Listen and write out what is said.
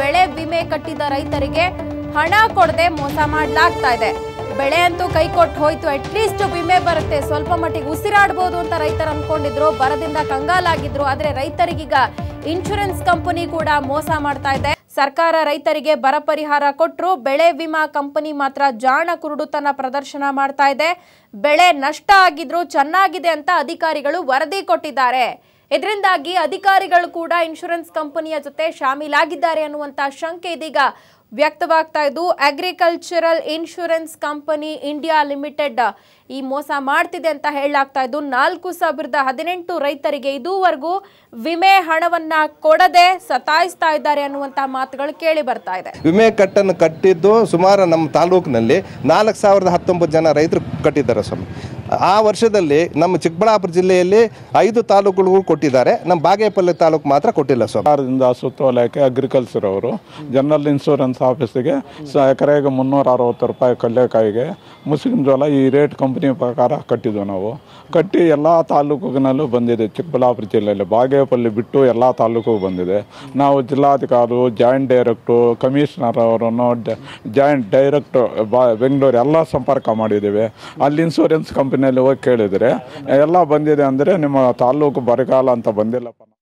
ಬೆಳೆ ವಿಮೆ ಕಟ್ಟಿದ ರೈತರಿಗೆ ಹಣ ಕೊಡದೆ ಮೋಸ ಮಾಡಲಾಗ್ತಾ ಇದೆ ಬೆಳೆ ಅಂತೂ ಕೈ ಕೊಟ್ಟು ಹೋಯ್ತು ಅಟ್ಲೀಸ್ಟ್ ವಿಮೆ ಬರುತ್ತೆ ಸ್ವಲ್ಪ ಮಟ್ಟಿಗೆ ಉಸಿರಾಡ್ಬೋದು ಅಂತ ರೈತರು ಅನ್ಕೊಂಡಿದ್ರು ಬರದಿಂದ ಕಂಗಾಲಾಗಿದ್ರು ಆದ್ರೆ ರೈತರಿಗೀಗ ಇನ್ಶೂರೆನ್ಸ್ ಕಂಪನಿ ಕೂಡ ಮೋಸ ಮಾಡ್ತಾ ಇದೆ ಸರ್ಕಾರ ರೈತರಿಗೆ ಬರ ಪರಿಹಾರ ಕೊಟ್ಟರು ಬೆಳೆ ವಿಮಾ ಕಂಪನಿ ಮಾತ್ರ ಜಾಣ ಕುರುಡುತನ ಪ್ರದರ್ಶನ ಮಾಡ್ತಾ ಇದೆ ಬೆಳೆ ನಷ್ಟ ಆಗಿದ್ರು ಚೆನ್ನಾಗಿದೆ ಅಂತ ಅಧಿಕಾರಿಗಳು ವರದಿ ಕೊಟ್ಟಿದ್ದಾರೆ ಇದರಿಂದಾಗಿ ಅಧಿಕಾರಿಗಳು ಕೂಡ ಇನ್ಶೂರೆನ್ಸ್ ಕಂಪನಿಯ ಜೊತೆ ಶಾಮೀಲಾಗಿದ್ದಾರೆ ಅನ್ನುವಂತ ಶಂಕೆ ಇದೀಗ ವ್ಯಕ್ತವಾಗ್ತಾ ಇದ್ದು agricultural insurance company India limited ಈ ಮೋಸ ಮಾಡ್ತಿದೆ ಅಂತ ಹೇಳಲಾಗ್ತಾ ಇದ್ದು ನಾಲ್ಕು ಸಾವಿರದ ಹದಿನೆಂಟು ರೈತರಿಗೆ ಇದುವರೆಗೂ ವಿಮೆ ಹಣವನ್ನ ಕೊಡದೆ ಸತಾಯಿಸ್ತಾ ಇದ್ದಾರೆ ಅನ್ನುವಂತಹ ಮಾತುಗಳು ಕೇಳಿ ಬರ್ತಾ ಇದೆ ವಿಮೆ ಕಟ್ಟನ್ನು ಕಟ್ಟಿದ್ದು ಸುಮಾರು ನಮ್ಮ ತಾಲೂಕಿನಲ್ಲಿ ನಾಲ್ಕು ಸಾವಿರದ ಹತ್ತೊಂಬತ್ತು ಜನ ರೈತರು ಕಟ್ಟಿದ್ದಾರೆ ಸ್ವಾಮಿ ಆ ವರ್ಷದಲ್ಲಿ ನಮ್ಮ ಚಿಕ್ಕಬಳ್ಳಾಪುರ ಜಿಲ್ಲೆಯಲ್ಲಿ ಐದು ತಾಲೂಕುಗಳಿಗೂ ಕೊಟ್ಟಿದ್ದಾರೆ ನಮ್ಮ ಬಾಗೇಪಲ್ಲಿ ತಾಲೂಕು ಮಾತ್ರ ಕೊಟ್ಟಿಲ್ಲ ಸರ್ಕಾರದಿಂದ ವಲಯಕ್ಕೆ ಅಗ್ರಿಕಲ್ಚರ್ ಅವರು ಜನರಲ್ ಇನ್ಶೂರೆನ್ಸ್ ಆಫೀಸಿಗೆ ಎಕರೆಗೆ ಮುನ್ನೂರ ಅರವತ್ತು ರೂಪಾಯಿ ಕಡಲೆಕಾಯಿಗೆ ಮುಸ್ಲಿಂ ಜೋಳ ಈ ರೇಟ್ ಕಂಪನಿ ಪ್ರಕಾರ ಕಟ್ಟಿದ್ವು ನಾವು ಕಟ್ಟಿ ಎಲ್ಲ ತಾಲೂಕಿನಲ್ಲೂ ಬಂದಿದೆ ಚಿಕ್ಕಬಳ್ಳಾಪುರ ಜಿಲ್ಲೆಯಲ್ಲಿ ಬಾಗೇಪಲ್ಲಿ ಬಿಟ್ಟು ಎಲ್ಲ ತಾಲೂಕಿಗೂ ಬಂದಿದೆ ನಾವು ಜಿಲ್ಲಾಧಿಕಾರಿ ಜಾಯಿಂಟ್ ಡೈರೆಕ್ಟು ಕಮಿಷನರ್ ಅವರನ್ನು ಜಾಯಿಂಟ್ ಡೈರೆಕ್ಟು ಬಾ ಬೆಂಗಳೂರು ಎಲ್ಲ ಸಂಪರ್ಕ ಮಾಡಿದ್ದೀವಿ ಅಲ್ಲಿ ಇನ್ಶೂರೆನ್ಸ್ ಕಂಪನಿ ಹೋಗಿ ಕೇಳಿದರೆ ಎಲ್ಲ ಬಂದಿದೆ ಅಂದರೆ ನಿಮ್ಮ ತಾಲ್ಲೂಕು ಬರಗಾಲ ಅಂತ ಬಂದಿಲ್ಲಪ್ಪ